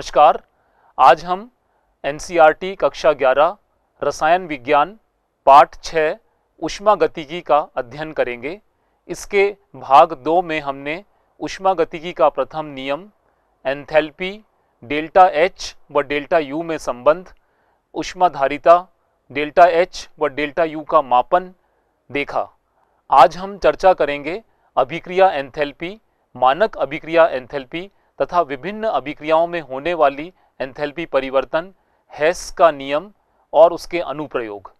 नमस्कार आज हम एन कक्षा 11 रसायन विज्ञान पाठ उष्मा गतिकी का अध्ययन करेंगे इसके भाग दो में हमने उष्मागतिकी का प्रथम नियम एंथैल्पी डेल्टा एच व डेल्टा यू में संबंध उष्माधारिता डेल्टा एच व डेल्टा यू का मापन देखा आज हम चर्चा करेंगे अभिक्रिया एंथैल्पी मानक अभिक्रिया एंथैल्पी तथा विभिन्न अभिक्रियाओं में होने वाली एंथैल्पी परिवर्तन हैस का नियम और उसके अनुप्रयोग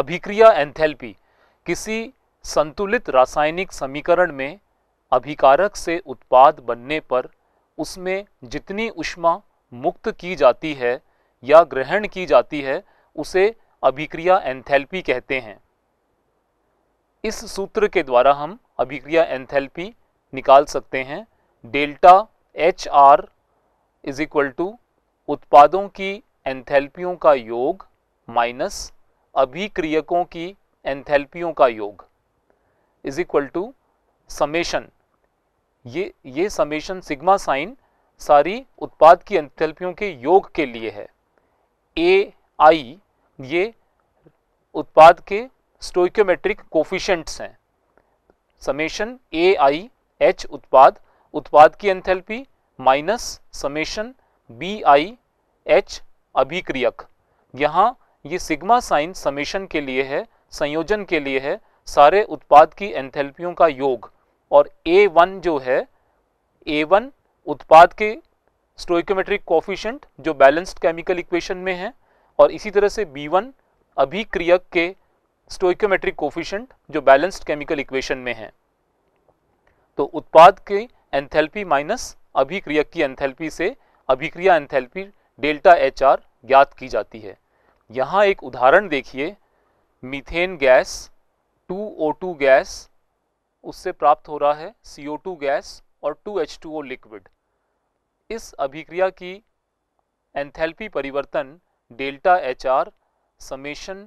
अभिक्रिया एंथैल्पी किसी संतुलित रासायनिक समीकरण में अभिकारक से उत्पाद बनने पर उसमें जितनी उष्मा मुक्त की जाती है या ग्रहण की जाती है उसे अभिक्रिया एंथैल्पी कहते हैं इस सूत्र के द्वारा हम अभिक्रिया एंथैल्पी निकाल सकते हैं delta H R is equal to उत्पादों की एंथैल्पियों का योग माइनस अभिक्रियकों की एंथैल्पियों का योग इज इक्वल टू समेशन ये ये समेशन सिग्मा साइन सारी उत्पाद की एंथैल्पियों के योग के लिए है ए आई ये उत्पाद के स्टोइक्योमेट्रिक कोफिशेंट्स हैं समेशन ए आई एच उत्पाद उत्पाद की enthalpy minus summation B I H अभिक्रियक यहाँ ये सिग्मा साइन समेशन के लिए है संयोजन के लिए है सारे उत्पाद की एंथैल्पियों का योग और ए वन जो है ए वन उत्पाद के स्टोइकोमेट्रिक कोफिशेंट जो बैलेंस्ड केमिकल इक्वेशन में है और इसी तरह से बी वन अभिक्रियक के स्टोइकोमेट्रिक कोफिशेंट जो बैलेंस्ड केमिकल इक्वेशन में है तो उत्पाद के एंथैल्पी माइनस अभिक्रियक की एंथैल्पी से अभिक्रिया एंथैल्पी डेल्टा एच आर ज्ञात की जाती है यहाँ एक उदाहरण देखिए मीथेन गैस 2O2 गैस उससे प्राप्त हो रहा है CO2 गैस और 2H2O लिक्विड इस अभिक्रिया की एंथैल्पी परिवर्तन delta H R summation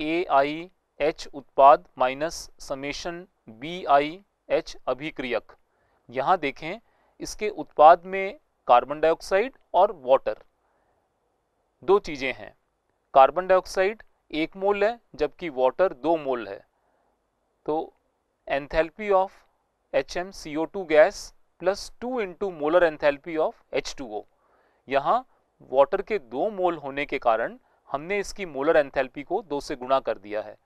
A I H उत्पाद minus summation B I H अभिक्रियक यहाँ देखें इसके उत्पाद में कार्बन डाइऑक्साइड और वाटर दो चीज़ें हैं कार्बन डाइऑक्साइड एक मोल है जबकि वाटर दो मोल है तो enthalpy of H M C O two gas plus two into molar enthalpy of H two O यहाँ वाटर के दो मोल होने के कारण हमने इसकी मोलर एंथैल्पी को दो से गुणा कर दिया है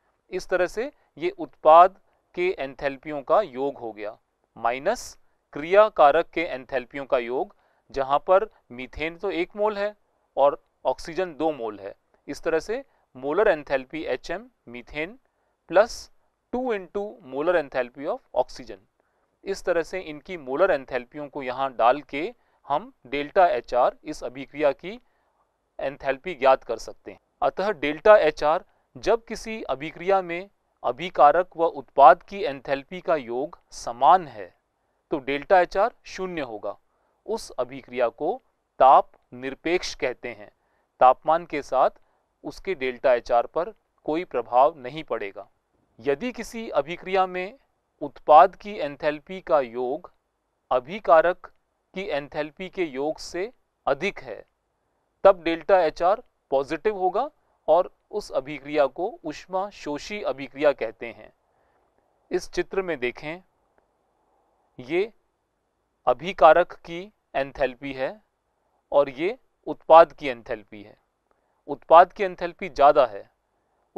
इस तरह से ये उत्पाद के एंथैल्पियों का योग हो गया माइनस क्रिया कारक के एंथैल्पियों का योग जहाँ पर मीथेन तो एक मोल है और ऑक्सीजन दो मोल है इस तरह से molar enthalpy H M methane plus two into molar enthalpy of oxygen इस तरह से इनकी मोलर एंथैल्पियों को यहाँ डाल के हम डेल्टा एच आर इस अभिक्रिया की एंथैल्पी ज्ञात कर सकते हैं अतः डेल्टा एच आर जब किसी अभिक्रिया में अभिकारक व उत्पाद की एंथैल्पी का योग समान है तो डेल्टा एच आर शून्य होगा उस अभिक्रिया को ताप निरपेक्ष कहते हैं तापमान के साथ उसके डेल्टा एच आर पर कोई प्रभाव नहीं पड़ेगा यदि किसी अभिक्रिया में उत्पाद की एंथैल्पी का योग अभिकारक की एंथैल्पी के योग से अधिक है तब डेल्टा एच आर पॉजिटिव होगा और उस अभिक्रिया को उष्मा शोषी अभिक्रिया कहते हैं इस चित्र में देखें ये अभिकारक की एंथैल्पी है और ये उत्पाद की एंथैल्पी है उत्पाद की एंथैल्पी ज़्यादा है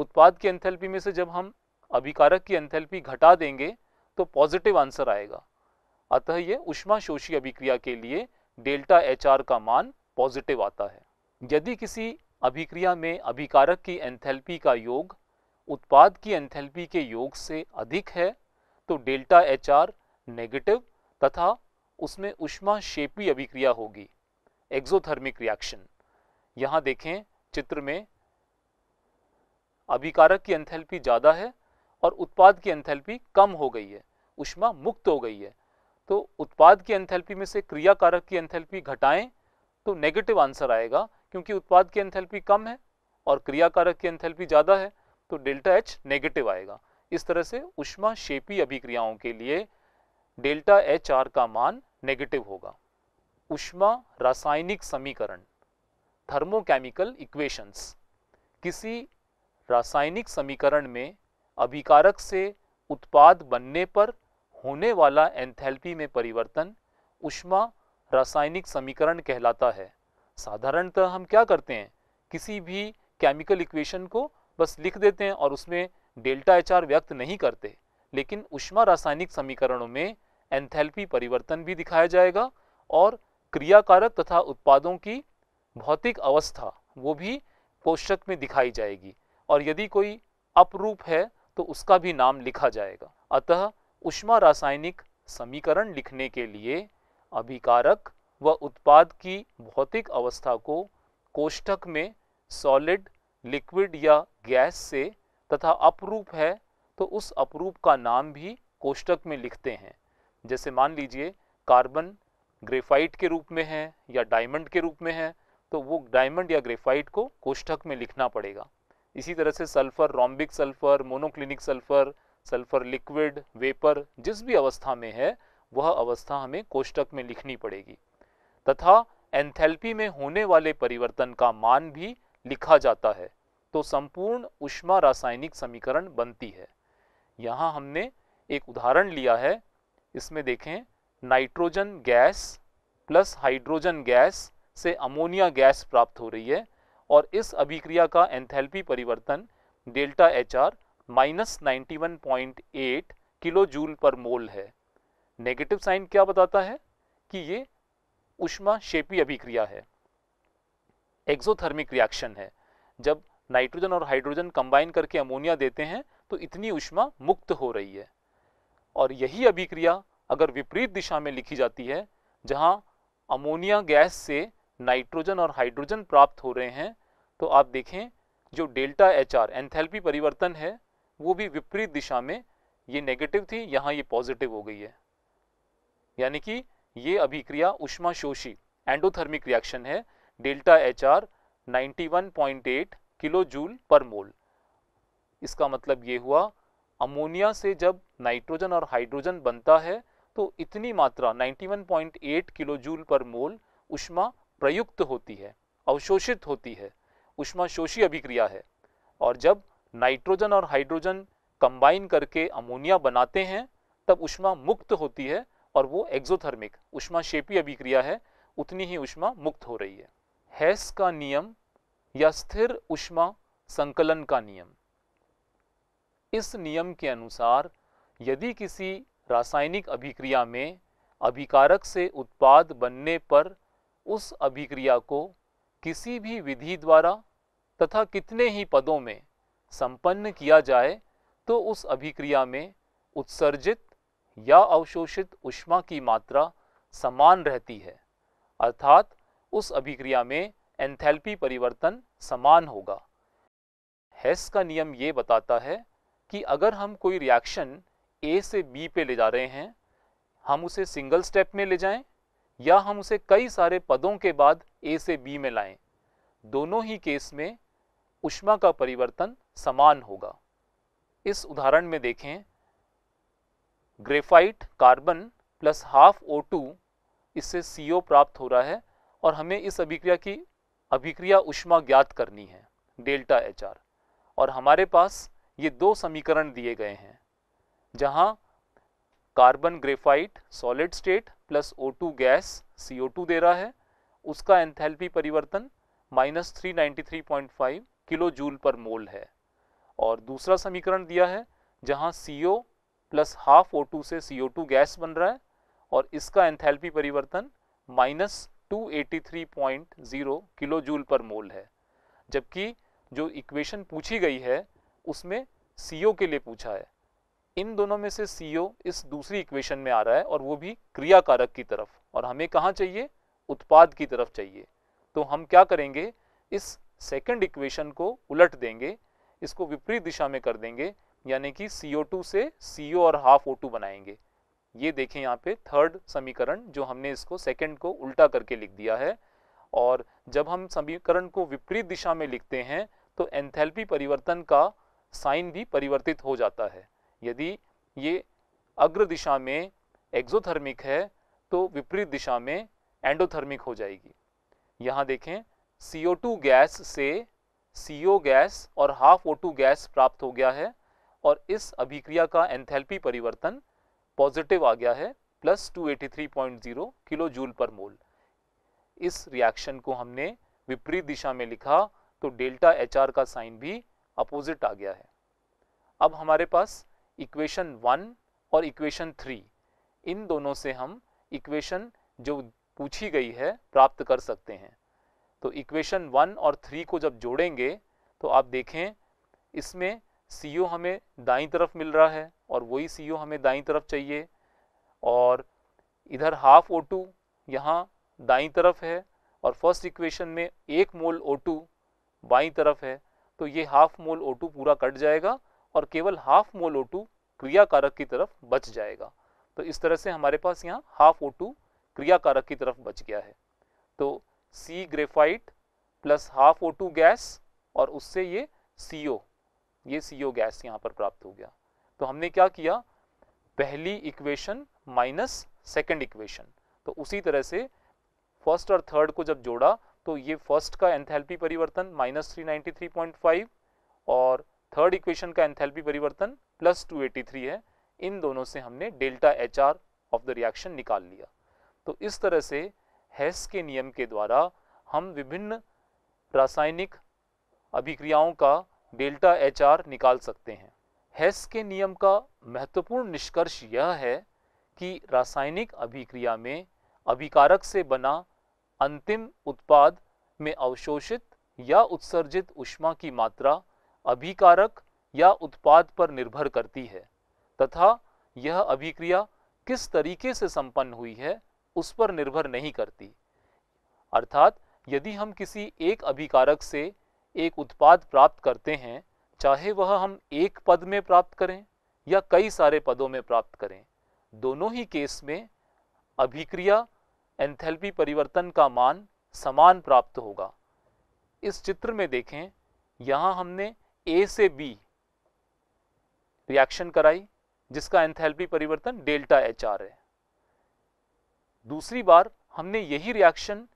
उत्पाद की एंथैल्पी में से जब हम अभिकारक की एंथैल्पी घटा देंगे तो पॉजिटिव आंसर आएगा अतः ये उष्मा शोषी अभिक्रिया के लिए डेल्टा एच का मान पॉजिटिव आता है यदि किसी अभिक्रिया में अभिकारक की एंथैल्पी का योग उत्पाद की एंथैल्पी के योग से अधिक है तो डेल्टा एच आर नेगेटिव तथा उसमें उष्मा शेपी अभिक्रिया होगी एक्सोथर्मिक रिएक्शन यहां देखें चित्र में अभिकारक की एंथैल्पी ज़्यादा है और उत्पाद की एंथैल्पी कम हो गई है उष्मा मुक्त हो गई है तो उत्पाद की एंथैल्पी में से क्रिया कारक की एंथैल्पी घटाएं तो नेगेटिव आंसर आएगा क्योंकि उत्पाद की एंथैल्पी कम है और क्रिया कारक की एंथैल्पी ज़्यादा है तो डेल्टा एच नेगेटिव आएगा इस तरह से उष्मा शेपी अभिक्रियाओं के लिए डेल्टा एच आर का मान नेगेटिव होगा उष्मा रासायनिक समीकरण थर्मोकेमिकल इक्वेशंस किसी रासायनिक समीकरण में अभिकारक से उत्पाद बनने पर होने वाला एंथैल्पी में परिवर्तन उष्मा रासायनिक समीकरण कहलाता है साधारणतः हम क्या करते हैं किसी भी केमिकल इक्वेशन को बस लिख देते हैं और उसमें डेल्टा एच आर व्यक्त नहीं करते लेकिन उष्मा रासायनिक समीकरणों में एंथैल्पी परिवर्तन भी दिखाया जाएगा और क्रियाकारक तथा उत्पादों की भौतिक अवस्था वो भी कोष्टक में दिखाई जाएगी और यदि कोई अपरूप है तो उसका भी नाम लिखा जाएगा अतः उष्मा रासायनिक समीकरण लिखने के लिए अभिकारक व उत्पाद की भौतिक अवस्था को कोष्टक में सॉलिड लिक्विड या गैस से तथा अपरूप है तो उस अपरूप का नाम भी कोष्टक में लिखते हैं जैसे मान लीजिए कार्बन ग्रेफाइट के रूप में है या डायमंड के रूप में है तो वो डायमंड या ग्रेफाइट को कोष्ठक में लिखना पड़ेगा इसी तरह से sulphur rhombic sulphur monoclinic sulphur sulphur liquid vapour जिस भी अवस्था में है वह अवस्था हमें कोष्टक में लिखनी पड़ेगी तथा एंथैल्पी में होने वाले परिवर्तन का मान भी लिखा जाता है तो संपूर्ण उष्मा रासायनिक समीकरण बनती है यहाँ हमने एक उदाहरण लिया है इसमें देखें nitrogen gas plus hydrogen gas से अमोनिया गैस प्राप्त हो रही है और इस अभिक्रिया का एंथैल्पी परिवर्तन delta H R minus one point eight kilo joule per mole है नेगेटिव साइन क्या बताता है कि ये उष्मा शेपी अभिक्रिया है एक्सोथर्मिक रिएक्शन है जब नाइट्रोजन और हाइड्रोजन कंबाइन करके अमोनिया देते हैं तो इतनी उष्मा मुक्त हो रही है और यही अभिक्रिया अगर विपरीत दिशा में लिखी जाती है जहां अमोनिया गैस से नाइट्रोजन और हाइड्रोजन प्राप्त हो रहे हैं तो आप देखें जो डेल्टा एच आर एंथेल्पी परिवर्तन है वो भी विपरीत दिशा में ये नेगेटिव थी यहाँ ये पॉजिटिव हो गई है यानी कि ये अभिक्रिया उष्मा शोषी एंडोथर्मिक रिएक्शन है delta H R eight kilo joule per mole इसका मतलब ये हुआ अमोनिया से जब नाइट्रोजन और हाइड्रोजन बनता है तो इतनी मात्रा 91.8 किलो जूल पर मोल उष्मा प्रयुक्त होती है अवशोषित होती है उष्मा शोषी अभिक्रिया है और जब नाइट्रोजन और हाइड्रोजन कंबाइन करके अमोनिया बनाते हैं तब उष्मा मुक्त होती है और वो एक्जोथर्मिक उष्मा शेपी अभिक्रिया है उतनी ही उष्मा मुक्त हो रही है हैस का नियम या स्थिर उष्मा संकलन का नियम इस नियम के अनुसार यदि किसी रासायनिक अभिक्रिया में अभिकारक से उत्पाद बनने पर उस अभिक्रिया को किसी भी विधि द्वारा तथा कितने ही पदों में संपन्न किया जाए तो उस अभिक्रिया में उत्सर्जित या अवशोषित उष्मा की मात्रा समान रहती है अर्थात उस अभिक्रिया में एंथैल्पी परिवर्तन समान होगा हैस का नियम ये बताता है कि अगर हम कोई रिएक्शन ए से बी पे ले जा रहे हैं हम उसे सिंगल स्टेप में ले जाएं या हम उसे कई सारे पदों के बाद ए से बी में लाएं दोनों ही केस में उष्मा का परिवर्तन समान होगा इस उदाहरण में देखें graphite carbon plus half O two इससे सी ओ प्राप्त हो रहा है और हमें इस अभिक्रिया की अभिक्रिया उष्मा ज्ञात करनी है डेल्टा एच आर और हमारे पास ये दो समीकरण दिए गए हैं जहां carbon graphite solid state plus O2 gas CO2 दे रहा है उसका एंथैल्पी परिवर्तन minus three kilo joule per mole है और दूसरा समीकरण दिया है जहां CO प्लस हाफ O2 से CO2 गैस बन रहा है और इसका एंथैल्पी परिवर्तन minus two kilo joule per mole है जबकि जो इक्वेशन पूछी गई है उसमें सी के लिए पूछा है इन दोनों में से सीओ इस दूसरी इक्वेशन में आ रहा है और वो भी क्रिया कारक की तरफ और हमें कहाँ चाहिए उत्पाद की तरफ चाहिए तो हम क्या करेंगे इस सेकंड इक्वेशन को उलट देंगे इसको विपरीत दिशा में कर देंगे यानी कि टू से सीओ और हाफ टू बनाएंगे ये देखें यहाँ पे थर्ड समीकरण जो हमने इसको सेकंड को उल्टा करके लिख दिया है और जब हम समीकरण को विपरीत दिशा में लिखते हैं तो एंथैल्पी परिवर्तन का साइन भी परिवर्तित हो जाता है यदि ये अग्र दिशा में एक्जोथर्मिक है तो विपरीत दिशा में एंडोथर्मिक हो जाएगी यहाँ देखें CO2 गैस से CO गैस और हाफ O2 गैस प्राप्त हो गया है और इस अभिक्रिया का एंथैल्पी परिवर्तन पॉजिटिव आ गया है प्लस 283.0 किलो जूल पर मोल इस रिएक्शन को हमने विपरीत दिशा में लिखा तो डेल्टा एच का साइन भी अपोजिट आ गया है अब हमारे पास इक्वेशन वन और इक्वेशन थ्री इन दोनों से हम इक्वेशन जो पूछी गई है प्राप्त कर सकते हैं तो इक्वेशन वन और थ्री को जब जोड़ेंगे तो आप देखें इसमें सी हमें दाई तरफ मिल रहा है और वही सी हमें दाई तरफ चाहिए और इधर हाफ ओ टू यहाँ दाई तरफ है और फर्स्ट इक्वेशन में एक मोल ओ टू बाई तरफ है तो ये हाफ मोल ओ पूरा कट जाएगा और केवल हाफ मोल ओ क्रिया कारक की तरफ बच जाएगा तो इस तरह से हमारे पास यहाँ हाफ ओ क्रिया कारक की तरफ बच गया है तो C graphite plus half O gas और उससे ये सी ये सी गैस यहाँ पर प्राप्त हो गया तो हमने क्या किया पहली इक्वेशन माइनस सेकेंड इक्वेशन तो उसी तरह से फर्स्ट और थर्ड को जब जोड़ा तो ये फर्स्ट का एंथैल्पी परिवर्तन माइनस थ्री और थर्ड इक्वेशन का एंथैल्पी परिवर्तन प्लस टू है इन दोनों से हमने delta H R of the reaction निकाल लिया तो इस तरह से हैस के नियम के द्वारा हम विभिन्न रासायनिक अभिक्रियाओं का डेल्टा एच आर निकाल सकते हैं हैस के नियम का महत्वपूर्ण निष्कर्ष यह है कि रासायनिक अभिक्रिया में अभिकारक से बना अंतिम उत्पाद में अवशोषित या उत्सर्जित उष्मा की मात्रा अभिकारक या उत्पाद पर निर्भर करती है तथा यह अभिक्रिया किस तरीके से संपन्न हुई है उस पर निर्भर नहीं करती अर्थात यदि हम किसी एक अभिकारक से एक उत्पाद प्राप्त करते हैं चाहे वह हम एक पद में प्राप्त करें या कई सारे पदों में प्राप्त करें दोनों ही केस में अभिक्रिया एंथैल्पी परिवर्तन का मान समान प्राप्त होगा इस चित्र में देखें यहां हमने ए से बी रिएक्शन कराई जिसका एंथैल्पी परिवर्तन डेल्टा एच आर है दूसरी बार हमने यही रिएक्शन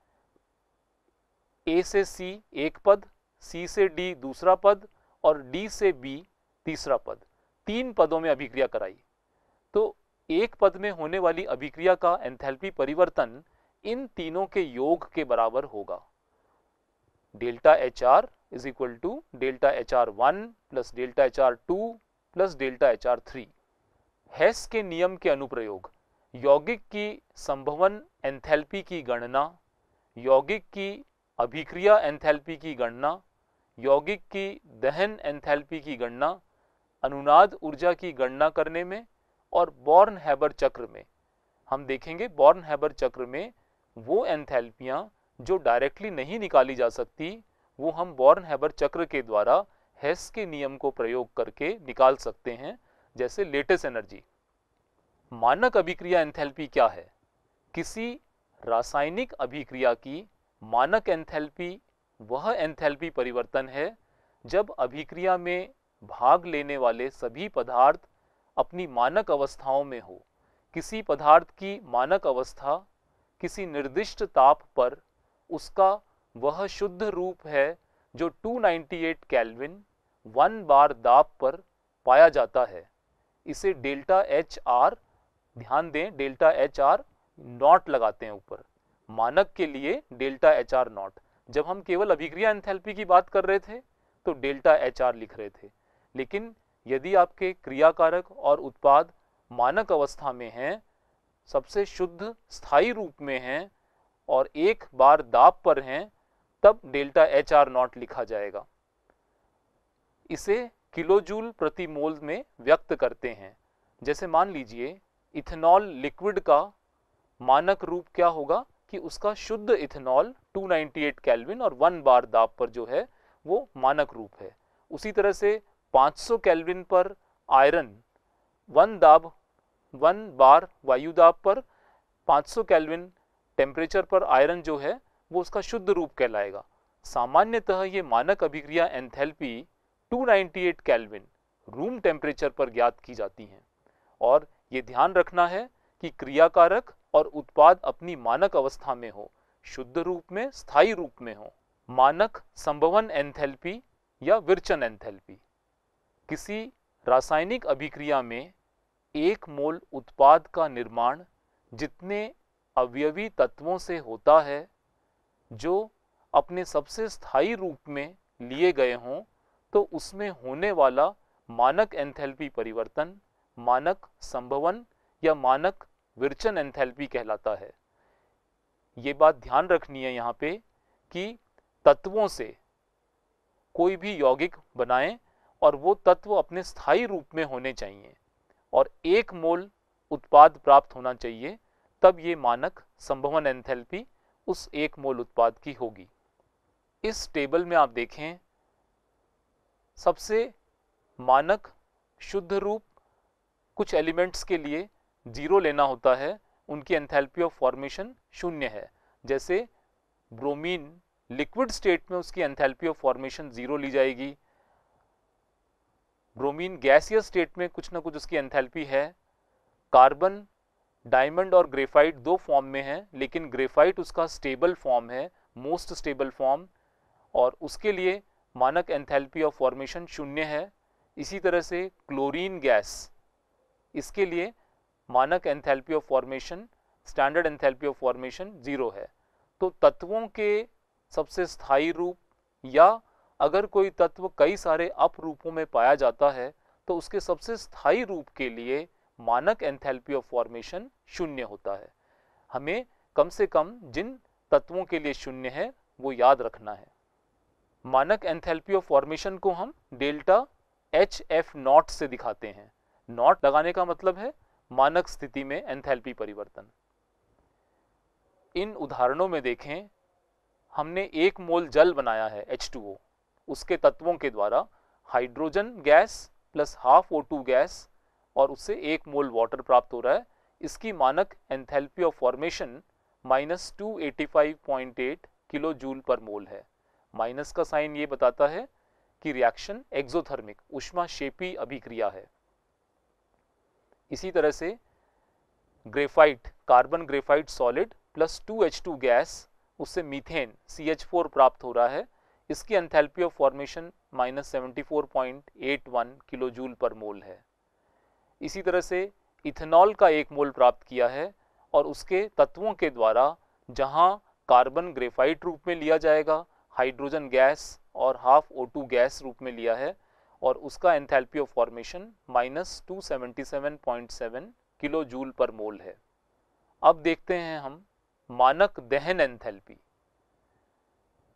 ए से सी एक पद सी से डी दूसरा पद और डी से बी तीसरा पद तीन पदों में अभिक्रिया कराई तो एक पद में होने वाली अभिक्रिया का एंथैल्पी परिवर्तन इन तीनों के योग के बराबर होगा delta H R is equal to delta H R one plus delta H R two plus delta H R three Hess के नियम के अनुप्रयोग यौगिक की संभवन एंथैल्पी की गणना यौगिक की अभिक्रिया एंथैल्पी की गणना यौगिक की दहन एंथैल्पी की गणना अनुनाद ऊर्जा की गणना करने में और बॉर्न हैबर चक्र में हम देखेंगे बॉर्न हैबर चक्र में वो एंथैल्पियाँ जो डायरेक्टली नहीं निकाली जा सकती वो हम बॉर्न हैबर चक्र के द्वारा हैस के नियम को प्रयोग करके निकाल सकते हैं जैसे लेटेस्ट एनर्जी मानक अभिक्रिया एंथैल्पी क्या है किसी रासायनिक अभिक्रिया की मानक एंथैल्पी वह एंथैल्पी परिवर्तन है जब अभिक्रिया में भाग लेने वाले सभी पदार्थ अपनी मानक अवस्थाओं में हो किसी पदार्थ की मानक अवस्था किसी निर्दिष्ट ताप पर उसका वह शुद्ध रूप है जो 298 केल्विन वन बार दाब पर पाया जाता है इसे डेल्टा एच आर ध्यान दें डेल्टा एच आर नॉट लगाते हैं ऊपर मानक के लिए डेल्टा एच आर नॉट जब हम केवल अभिक्रिया एंथैल्पी की बात कर रहे थे तो डेल्टा एच आर लिख रहे थे लेकिन यदि आपके क्रियाकारक और उत्पाद मानक अवस्था में हैं सबसे शुद्ध स्थायी रूप में हैं और एक बार दाब पर हैं तब डेल्टा एच आर नॉट लिखा जाएगा इसे किलोजूल प्रति मोल में व्यक्त करते हैं जैसे मान लीजिए इथेनॉल लिक्विड का मानक रूप क्या होगा कि उसका शुद्ध इथेनॉल 298 केल्विन और वन बार दाब पर जो है वो मानक रूप है उसी तरह से 500 केल्विन पर आयरन वन दाब वन बार वायु दाब पर 500 सौ कैलविन टेम्परेचर पर आयरन जो है वो उसका शुद्ध रूप कहलाएगा सामान्यतः ये मानक अभिक्रिया एंथैल्पी 298 कैलविन रूम टेम्परेचर पर ज्ञात की जाती हैं और ये ध्यान रखना है कि क्रियाकारक और उत्पाद अपनी मानक अवस्था में हो शुद्ध रूप में स्थायी रूप में हो मानक संभवन एंथैल्पी या विरचन एंथैल्पी किसी रासायनिक अभिक्रिया में एक मोल उत्पाद का निर्माण जितने अवयवी तत्वों से होता है जो अपने सबसे स्थायी रूप में लिए गए हों तो उसमें होने वाला मानक एंथैल्पी परिवर्तन मानक संभवन या मानक विरचन एंथैल्पी कहलाता है ये बात ध्यान रखनी है यहाँ पे कि तत्वों से कोई भी यौगिक बनाएं और वो तत्व अपने स्थायी रूप में होने चाहिए और एक मोल उत्पाद प्राप्त होना चाहिए तब ये मानक संभवन एंथैल्पी उस एक मोल उत्पाद की होगी इस टेबल में आप देखें सबसे मानक शुद्ध रूप कुछ एलिमेंट्स के लिए जीरो लेना होता है उनकी एंथैल्पी ऑफ फॉर्मेशन शून्य है जैसे ब्रोमीन लिक्विड स्टेट में उसकी एंथैल्पी ऑफ फॉर्मेशन ज़ीरो ली जाएगी ब्रोमीन गैसियस स्टेट में कुछ ना कुछ उसकी एंथैल्पी है कार्बन डायमंड और ग्रेफाइट दो फॉर्म में है लेकिन ग्रेफाइट उसका स्टेबल फॉर्म है मोस्ट स्टेबल फॉर्म और उसके लिए मानक एंथैल्पी ऑफ फॉर्मेशन शून्य है इसी तरह से क्लोरीन गैस इसके लिए मानक enthalpy of formation standard enthalpy of formation zero है तो तत्वों के सबसे स्थायी रूप या अगर कोई तत्व कई सारे अप रूपों में पाया जाता है तो उसके सबसे स्थायी रूप के लिए मानक एंथैल्पी ऑफ फॉर्मेशन शून्य होता है हमें कम से कम जिन तत्वों के लिए शून्य है वो याद रखना है मानक एंथैल्पी ऑफ फॉर्मेशन को हम डेल्टा एच एफ नॉट से दिखाते हैं नॉट लगाने का मतलब है मानक स्थिति में एंथैल्पी परिवर्तन इन उदाहरणों में देखें हमने एक मोल जल बनाया है H2O उसके तत्वों के द्वारा hydrogen gas plus half O two gas और उससे एक मोल वाटर प्राप्त हो रहा है इसकी मानक enthalpy of formation minus two eighty five point eight kilo joule per mole है माइनस का साइन ये बताता है कि रिएक्शन एक्सोथर्मिक उष्मा शेपी अभिक्रिया है इसी तरह से graphite carbon graphite solid plus two H two gas उससे मीथेन सी एच फोर प्राप्त हो रहा है इसकी enthalpy of formation minus seventy four point eight one kilo joule per mole है इसी तरह से इथेनॉल का एक मोल प्राप्त किया है और उसके तत्वों के द्वारा जहां कार्बन ग्रेफाइट रूप में लिया जाएगा हाइड्रोजन गैस और हाफ ओ टू गैस रूप में लिया है और उसका enthalpy of formation minus two seventy seven point seven kilo joule per mole है अब देखते हैं हम मानक दहन एंथैल्पी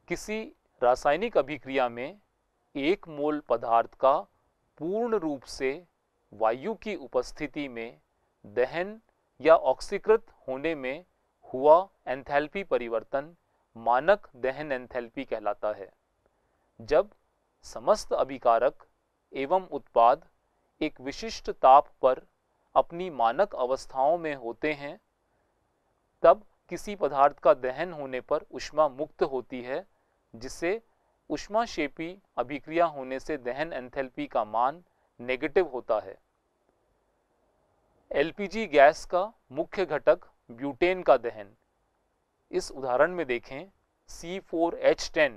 किसी रासायनिक अभिक्रिया में एक मोल पदार्थ का पूर्ण रूप से वायु की उपस्थिति में दहन या ऑक्सीकृत होने में हुआ एंथैल्पी परिवर्तन मानक दहन एंथैल्पी कहलाता है जब समस्त अभिकारक एवं उत्पाद एक विशिष्ट ताप पर अपनी मानक अवस्थाओं में होते हैं तब किसी पदार्थ का दहन होने पर उष्मा मुक्त होती है जिससे उष्माशेपी अभिक्रिया होने से दहन एंथैल्पी का मान नेगेटिव होता है एलपीजी गैस का मुख्य घटक ब्यूटेन का दहन इस उदाहरण में देखें C4H10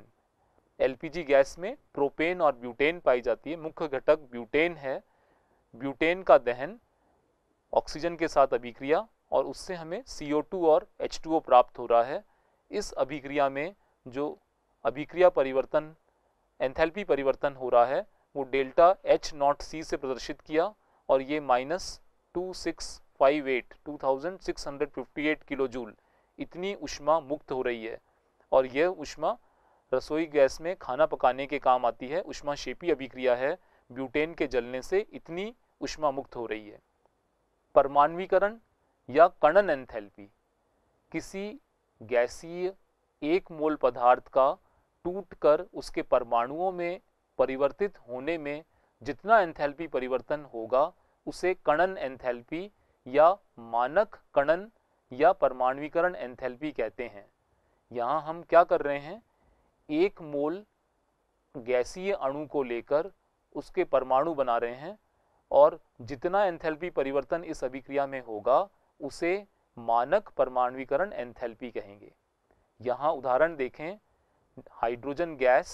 एलपीजी गैस में प्रोपेन और ब्यूटेन पाई जाती है मुख्य घटक ब्यूटेन है ब्यूटेन का दहन ऑक्सीजन के साथ अभिक्रिया और उससे हमें CO2 और H2O प्राप्त हो रहा है इस अभिक्रिया में जो अभिक्रिया परिवर्तन एंथैल्पी परिवर्तन हो रहा है वो डेल्टा एच नॉट सी से प्रदर्शित किया और ये minus two six five eight two thousand six hundred fifty eight kilo joule इतनी उष्मा मुक्त हो रही है और यह उष्मा रसोई गैस में खाना पकाने के काम आती है उष्मा शेपी अभिक्रिया है ब्यूटेन के जलने से इतनी उष्मा मुक्त हो रही है परमाणवीकरण या कणन एंथैल्पी किसी गैसीय एक मोल पदार्थ का टूटकर उसके परमाणुओं में परिवर्तित होने में जितना एंथैल्पी परिवर्तन होगा उसे कणन एंथैल्पी या मानक कणन या परमाणुकरण एंथैल्पी कहते हैं यहाँ हम क्या कर रहे हैं एक मोल गैसीय अणु को लेकर उसके परमाणु बना रहे हैं और जितना एंथैल्पी परिवर्तन इस अभिक्रिया में होगा उसे मानक परमाणुकरण एंथैल्पी कहेंगे यहाँ उदाहरण देखें हाइड्रोजन गैस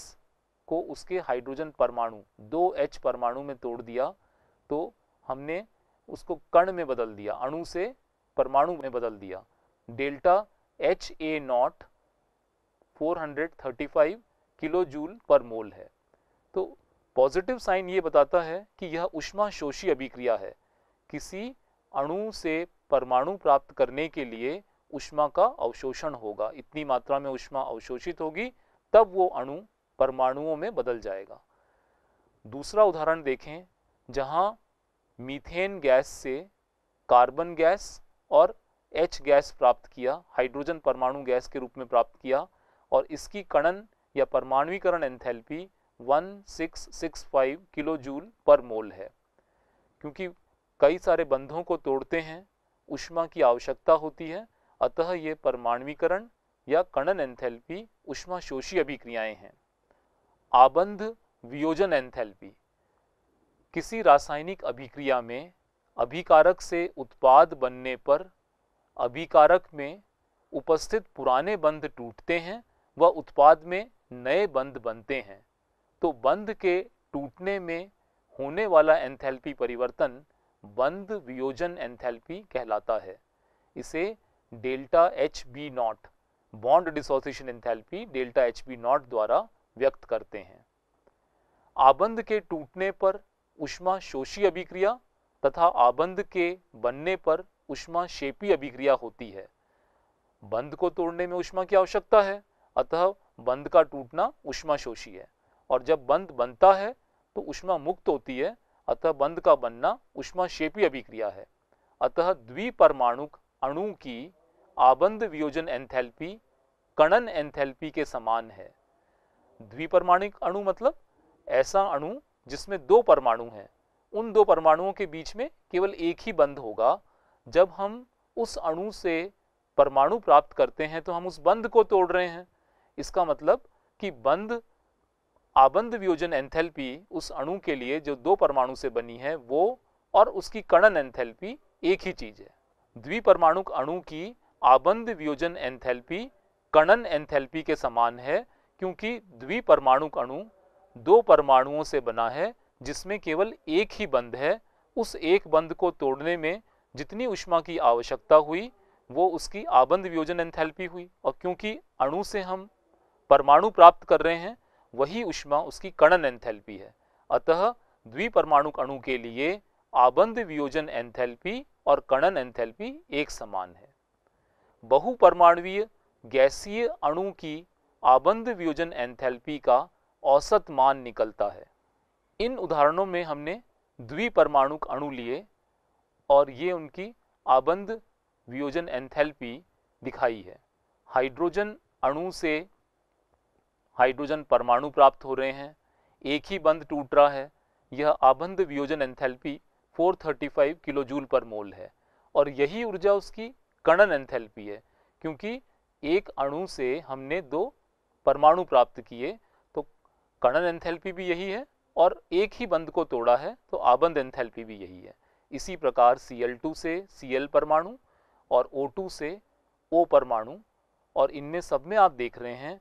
को उसके हाइड्रोजन परमाणु दो एच परमाणु में तोड़ दिया तो हमने उसको कण में बदल दिया अणु से परमाणु में बदल दिया delta H A naught 435 kilo joule per mole है तो पॉजिटिव साइन ये बताता है कि यह उष्मा शोषी अभिक्रिया है किसी अणु से परमाणु प्राप्त करने के लिए उष्मा का अवशोषण होगा इतनी मात्रा में उष्मा अवशोषित होगी तब वो अणु परमाणुओं में बदल जाएगा दूसरा उदाहरण देखें जहाँ मीथेन गैस से कार्बन गैस और एच गैस प्राप्त किया हाइड्रोजन परमाणु गैस के रूप में प्राप्त किया और इसकी कणन या परमाणुकरण enthalpy 1665 kilo joule per mole है क्योंकि कई सारे बंधों को तोड़ते हैं उष्मा की आवश्यकता होती है अतः ये परमाणुकरण या कणन एंथैल्पी उष्माशोषी अभिक्रियाएं हैं आबंध वियोजन एंथैल्पी किसी रासायनिक अभिक्रिया में अभिकारक से उत्पाद बनने पर अभिकारक में उपस्थित पुराने बंध टूटते हैं व उत्पाद में नए बंध बनते हैं तो बंध के टूटने में होने वाला एंथैल्पी परिवर्तन बंध वियोजन एंथैल्पी कहलाता है इसे delta H B naught bond dissociation enthalpy delta H B naught द्वारा व्यक्त करते हैं आबंध के टूटने पर उष्मा शोषी अभिक्रिया तथा आबंध के बनने पर उष्मा शेपी अभिक्रिया होती है बंध को तोड़ने में उष्मा की आवश्यकता है अतः बंध का टूटना उष्मा शोषी है और जब बंध बनता है तो उष्मा मुक्त होती है अतः बंध का बनना उष्मा शेपी अभिक्रिया है अतः द्विपरमाणुक अणु की आबंध वियोजन एंथैल्पी कणन एंथैल्पी के समान है द्विपरमाणिक अणु मतलब ऐसा अणु जिसमें दो परमाणु हैं उन दो परमाणुओं के बीच में केवल एक ही बंध होगा जब हम उस अणु से परमाणु प्राप्त करते हैं तो हम उस बंध को तोड़ रहे हैं इसका मतलब कि बंध आबंध वियोजन एंथैल्पी उस अणु के लिए जो दो परमाणु से बनी है वो और उसकी कणन एंथैल्पी एक ही चीज है द्विपरमाणुक अणु की आबंद वियोजन एंथैल्पी कणन एंथैल्पी के समान है क्योंकि परमाणु अणु दो परमाणुओं से बना है जिसमें केवल एक ही बंध है उस एक बंध को तोड़ने में जितनी उष्मा की आवश्यकता हुई वो उसकी आबंद वियोजन एंथैल्पी हुई और क्योंकि अणु से हम परमाणु प्राप्त कर रहे हैं वही उष्मा उसकी कणन एंथैल्पी है अतः परमाणु अणु के लिए आबंद वियोजन एंथैल्पी और कणन एंथैल्पी एक समान है बहुपरमाणवीय गैसीय अणु की आबंध वियोजन एंथैल्पी का औसत मान निकलता है इन उदाहरणों में हमने द्विपरमाणुक अणु लिए और ये उनकी आबंध वियोजन एंथैल्पी दिखाई है हाइड्रोजन अणु से हाइड्रोजन परमाणु प्राप्त हो रहे हैं एक ही बंध टूट रहा है यह आबंध वियोजन enthalpy 435 kilo joule per mole है और यही ऊर्जा उसकी कणन एंथैल्पी है क्योंकि एक अणु से हमने दो परमाणु प्राप्त किए तो कणन एंथैल्पी भी यही है और एक ही बंद को तोड़ा है तो आबंद एंथैल्पी भी यही है इसी प्रकार Cl2 से Cl परमाणु और O2 से O परमाणु और इनमें सब में आप देख रहे हैं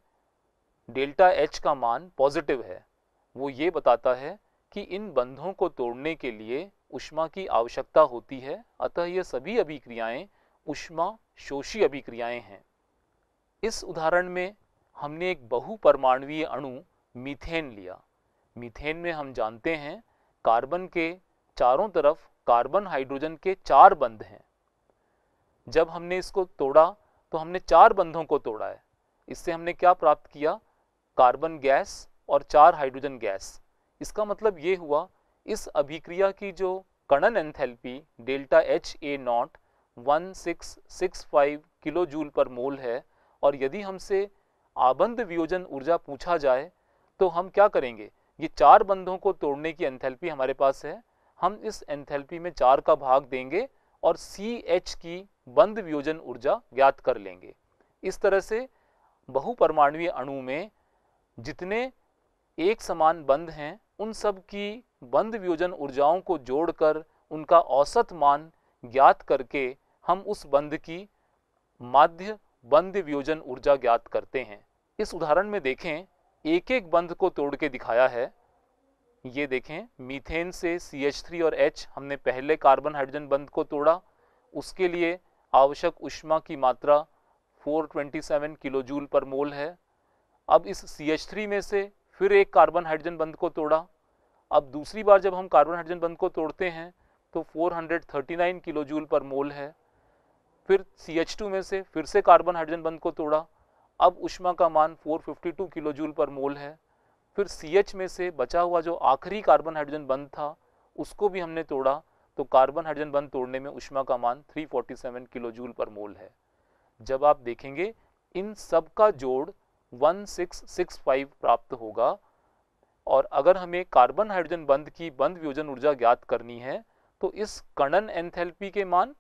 डेल्टा एच का मान पॉजिटिव है वो ये बताता है कि इन बंधों को तोड़ने के लिए उष्मा की आवश्यकता होती है अतः ये सभी अभिक्रियाएं उष्मा शोषी अभिक्रियाएं हैं इस उदाहरण में हमने एक बहुपरमाणवीय अणु मीथेन लिया मीथेन में हम जानते हैं कार्बन के चारों तरफ कार्बन हाइड्रोजन के चार बंध हैं जब हमने इसको तोड़ा तो हमने चार बंधों को तोड़ा है इससे हमने क्या प्राप्त किया कार्बन गैस और चार हाइड्रोजन गैस इसका मतलब ये हुआ इस अभिक्रिया की जो कणन enthalpy delta H A naught 1665 kilo joule per mole है और यदि हमसे आबंध वियोजन ऊर्जा पूछा जाए तो हम क्या करेंगे ये चार बंधों को तोड़ने की एंथैल्पी हमारे पास है हम इस एंथैल्पी में चार का भाग देंगे और सी एच की बंद वियोजन ऊर्जा ज्ञात कर लेंगे इस तरह से बहुपरमाणवीय अणु में जितने एक समान बंद हैं उन सब की बंद वियोजन ऊर्जाओं को जोड़कर उनका औसत मान ज्ञात करके हम उस बंद की माध्य बंद वियोजन ऊर्जा ज्ञात करते हैं इस उदाहरण में देखें एक एक बंद को तोड़ के दिखाया है ये देखें मीथेन से थ्री और एच हमने पहले कार्बन हाइड्रोजन बंद को तोड़ा उसके लिए आवश्यक उष्मा की मात्रा 427 किलो जूल पर मोल है अब इस थ्री में से फिर एक कार्बन हाइड्रोजन बंद को तोड़ा अब दूसरी बार जब हम कार्बन हाइड्रोजन बंद को तोड़ते हैं तो 439 किलो जूल पर मोल है फिर सी एच टू में से फिर से कार्बन हाइड्रोजन बंद को तोड़ा अब उष्मा का मान 452 किलो जूल पर मोल है फिर सी एच में से बचा हुआ जो आखिरी कार्बन हाइड्रोजन बंद था उसको भी हमने तोड़ा तो कार्बन हाइड्रोजन बंद तोड़ने में उष्मा का मान 347 किलो जूल पर मोल है जब आप देखेंगे इन सब का जोड़ 1665 प्राप्त होगा और अगर हमें कार्बन हाइड्रोजन बंद की बंद वियोजन ऊर्जा ज्ञात करनी है तो इस कणन एंथैल्पी के मान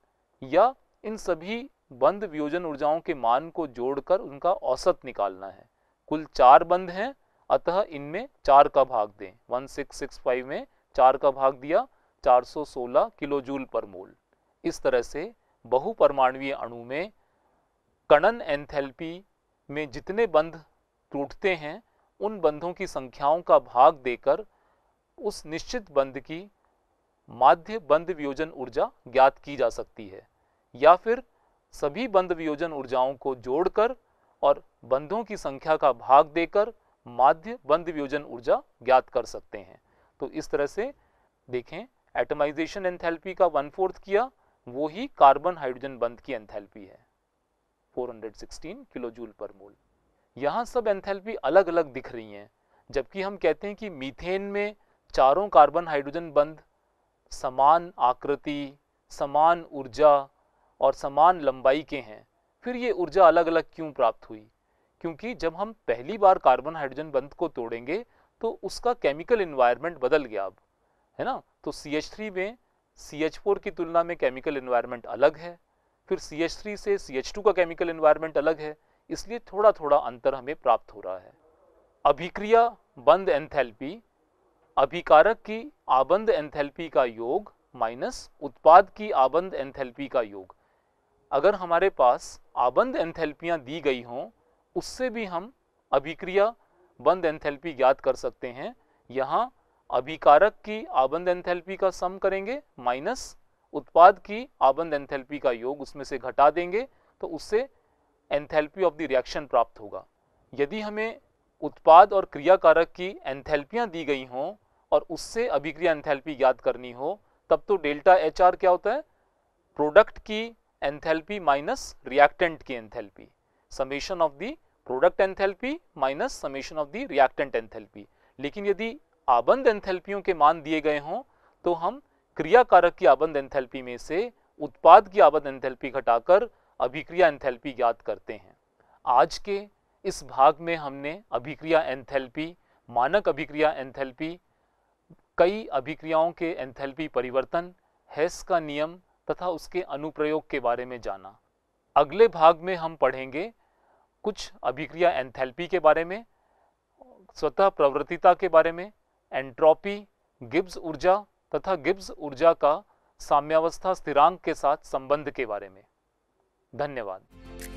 या इन सभी बंद वियोजन ऊर्जाओं के मान को जोड़कर उनका औसत निकालना है कुल चार बंद हैं अतः इनमें चार का भाग दें 1665 में चार का भाग दिया 416 किलो जूल पर मोल इस तरह से बहुपरमाणवीय अणु में कणन एंथैल्पी में जितने बंध टूटते हैं उन बंधों की संख्याओं का भाग देकर उस निश्चित बंध की माध्य बंध वियोजन ऊर्जा ज्ञात की जा सकती है या फिर सभी बंध वियोजन ऊर्जाओं को जोड़कर और बंधों की संख्या का भाग देकर माध्य बंद वियोजन ऊर्जा ज्ञात कर सकते हैं तो इस तरह से देखें एटमाइजेशन एंथैल्पी का वन फोर्थ किया वो ही कार्बन हाइड्रोजन बंध की एंथैल्पी है 416 किलो जूल पर मोल यहाँ सब एंथैल्पी अलग अलग दिख रही हैं जबकि हम कहते हैं कि मीथेन में चारों कार्बन हाइड्रोजन बंध समान आकृति समान ऊर्जा और समान लंबाई के हैं फिर ये ऊर्जा अलग अलग क्यों प्राप्त हुई क्योंकि जब हम पहली बार कार्बन हाइड्रोजन बंध को तोड़ेंगे तो उसका केमिकल इन्वायरमेंट बदल गया अब है ना तो सी एच थ्री में सी एच फोर की तुलना में केमिकल इन्वायरमेंट अलग है फिर सी एच थ्री से सी एच टू का केमिकल इन्वायरमेंट अलग है इसलिए थोड़ा थोड़ा अंतर हमें प्राप्त हो रहा है अभिक्रिया बंद एंथैल्पी अभिकारक की आबंद एंथैल्पी का योग माइनस उत्पाद की आबंद एंथैल्पी का योग अगर हमारे पास आबंद एंथेल्पियाँ दी गई हों उससे भी हम अभिक्रिया बंद एंथेल्पी ज्ञात कर सकते हैं यहाँ अभिकारक की आबंद एंथेल्पी का सम करेंगे माइनस उत्पाद की आबंद एंथेल्पी का योग उसमें से घटा देंगे तो उससे एंथेल्पी ऑफ द रिएक्शन प्राप्त होगा यदि हमें उत्पाद और क्रियाकारक की एंथेल्पियाँ दी गई हों और उससे अभिक्रिया एंथेल्पी ज्ञात करनी हो तब तो डेल्टा एच आर क्या होता है प्रोडक्ट की enthalpy माइनस रिएक्टेंट की enthalpy, summation of the product enthalpy minus summation of the reactant enthalpy. लेकिन यदि आबंद एंथैल्पियों के मान दिए गए हों तो हम क्रिया कारक की आबंद एंथैल्पी में से उत्पाद की आबंद एंथैल्पी घटाकर अभिक्रिया एंथैल्पी ज्ञात करते हैं आज के इस भाग में हमने अभिक्रिया एंथैल्पी मानक अभिक्रिया एंथैल्पी कई अभिक्रियाओं के एंथैल्पी परिवर्तन हैस का नियम तथा उसके अनुप्रयोग के बारे में जाना अगले भाग में हम पढ़ेंगे कुछ अभिक्रिया एंथैल्पी के बारे में स्वतः प्रवृत्तिता के बारे में एंट्रोपी गिब्स ऊर्जा तथा गिब्स ऊर्जा का साम्यावस्था स्थिरांक के साथ संबंध के बारे में धन्यवाद